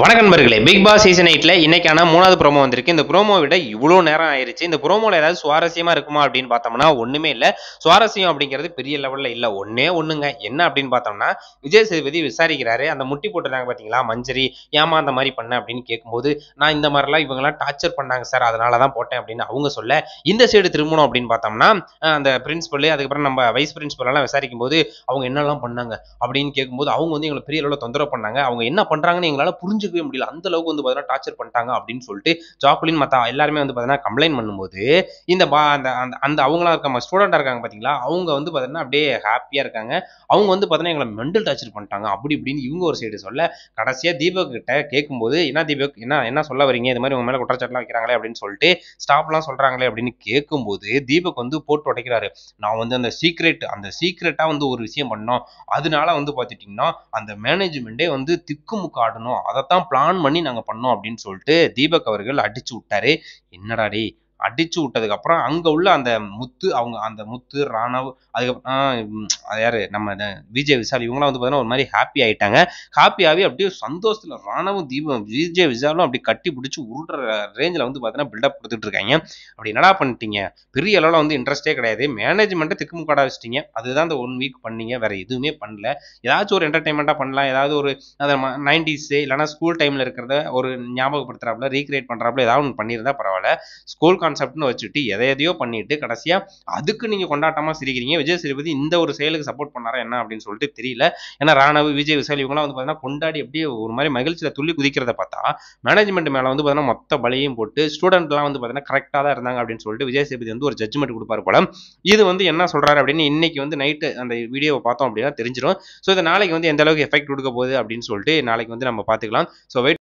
வணக்கம் big Boss season எயிட்ல இன்னைக்கான மூணாவது ப்ரோமோ வந்திருக்கு இந்த ப்ரோமோ விட இவ்வளோ நேரம் ஆயிருச்சு இந்த ப்ரோமோல ஏதாவது சுவாரஸ்யமா இருக்குமா அப்படின்னு பார்த்தோம்னா ஒண்ணுமே இல்ல சுவாரஸ்யம் அப்படிங்கிறது பெரிய லெவல்ல இல்ல ஒன்னே ஒண்ணுங்க என்ன அப்படின்னு பார்த்தோம்னா விஜய் சேதுபதி விசாரிக்கிறாரு அந்த முட்டி போட்டிருந்தாங்க பாத்தீங்களா மஞ்சரி ஏமா அந்த மாதிரி பண்ண அப்படின்னு கேட்கும்போது நான் இந்த மாதிரிலாம் எல்லாம் டார்ச்சர் பண்ணாங்க சார் அதனாலதான் போட்டேன் அப்படின்னு அவங்க சொல்ல இந்த சைடு திரும்பணும் அப்படின்னு பார்த்தோம்னா அந்த பிரின்சிபல் அதுக்கப்புறம் நம்ம வைஸ் பிரின்சிபல் எல்லாம் விசாரிக்கும் போது அவங்க என்னெல்லாம் பண்ணாங்க அப்படின்னு கேட்கும்போது அவங்க வந்து எங்களை பெரிய அளவுல தொந்தரவு பண்ணாங்க அவங்க என்ன பண்றாங்கன்னு எங்களால புரிஞ்சு புரிஞ்சுக்கவே முடியல அந்த அளவுக்கு வந்து பார்த்தீங்கன்னா டார்ச்சர் பண்ணிட்டாங்க அப்படின்னு சொல்லிட்டு ஜாக்குலின் மத்தா எல்லாருமே வந்து பார்த்தீங்கன்னா கம்ப்ளைண்ட் பண்ணும்போது இந்த பா அந்த அந்த அவங்களா இருக்க ஸ்டூடெண்டாக இருக்காங்க பார்த்தீங்களா அவங்க வந்து பார்த்தீங்கன்னா அப்படியே ஹாப்பியாக இருக்காங்க அவங்க வந்து பார்த்தீங்கன்னா எங்களை மெண்டல் டார்ச்சர் பண்ணிட்டாங்க அப்படி இப்படின்னு இவங்க ஒரு சைடு சொல்ல கடைசியாக தீபக் கிட்ட கேட்கும்போது என்ன தீபக் என்ன என்ன சொல்ல வரீங்க இது மாதிரி உங்க மேலே குற்றச்சாட்டுலாம் வைக்கிறாங்களே அப்படின்னு சொல்லிட்டு ஸ்டாப்லாம் சொல்கிறாங்களே அப்படின்னு கேட்கும்போது தீபக் வந்து போட்டு உடைக்கிறாரு நான் வந்து அந்த சீக்ரெட் அந்த சீக்ரெட்டாக வந்து ஒரு விஷயம் பண்ணோம் அதனால வந்து பார்த்துட்டிங்கன்னா அந்த மேனேஜ்மெண்ட்டே வந்து திக்குமுக்காடணும் அதைத்தான் இதெல்லாம் பிளான் பண்ணி நாங்கள் பண்ணோம் அப்படின்னு சொல்லிட்டு தீபக் அவர்கள் அடிச்சு விட்டாரு என்னடா டே அடிச்சு விட்டதுக்கப்புறம் அங்கே உள்ள அந்த முத்து அவங்க அந்த முத்து ராணவ் அதுக்கப்புறம் யார் நம்ம விஜய் விஷால் இவங்களாம் வந்து பாத்தீங்கன்னா ஒரு மாதிரி ஹாப்பி ஆகிட்டாங்க ஹாப்பி ஆகி அப்படியே சந்தோஷத்தில் ராணவும் தீபம் விஜய் விஷாலும் அப்படி கட்டி பிடிச்சி உருடுற ரேஞ்சில் வந்து பார்த்தீங்கன்னா பில்டப் கொடுத்துட்டு இருக்காங்க அப்படி என்னடா பண்ணிட்டீங்க பெரிய அளவில் வந்து இன்ட்ரெஸ்டே கிடையாது மேனேஜ்மெண்ட்டை திக்குமுக்காட வச்சிட்டீங்க அதுதான் அந்த ஒன் வீக் பண்ணீங்க வேற எதுவுமே பண்ணல ஏதாச்சும் ஒரு என்டர்டைன்மெண்ட்டாக பண்ணலாம் ஏதாவது ஒரு அதை நைன்டிஸு இல்லைனா ஸ்கூல் டைமில் இருக்கிறத ஒரு ஞாபகப்படுத்துறாப்புல ரீக்ரியேட் பண்றாப்புல ஏதாவது ஒன்று பண்ணியிருந்தா பரவாயில்ல ஸ்கூல் கான்செப்ட்னு வச்சுட்டு எதை எதையோ பண்ணிட்டு கடைசியாக அதுக்கு நீங்கள் கொண்டாட்டமாக சிரிக்கிறீங்க விஜய் சேதுபதி இந்த ஒரு செயலுக்கு சப்போர்ட் பண்ணாரா என்ன அப்படின்னு சொல்லிட்டு தெரியல ஏன்னா ராணுவ விஜய் விசால் இவங்களாம் வந்து பார்த்தீங்கன்னா கொண்டாடி அப்படியே ஒரு மாதிரி மகிழ்ச்சியில் துள்ளி குதிக்கிறத பார்த்தா மேனேஜ்மெண்ட் மேலே வந்து பார்த்தீங்கன்னா மொத்த பலியும் போட்டு ஸ்டூடெண்ட்லாம் வந்து பார்த்தீங்கன்னா கரெக்டாக தான் இருந்தாங்க அப்படின்னு சொல்லிட்டு விஜய் சேதுபதி வந்து ஒரு ஜட்ஜ்மெண்ட் கொடுப்பார் போல இது வந்து என்ன சொல்கிறாரு அப்படின்னு இன்னைக்கு வந்து நைட்டு அந்த வீடியோவை பார்த்தோம் அப்படின்னா தெரிஞ்சிடும் ஸோ இதை நாளைக்கு வந்து எந்த அளவுக்கு எஃபெக்ட் கொடுக்க போகுது அப்படின்னு சொல்லிட்டு நாளைக்கு வந்து நம்ம பார்த்துக்கலாம் ஸோ வெயிட்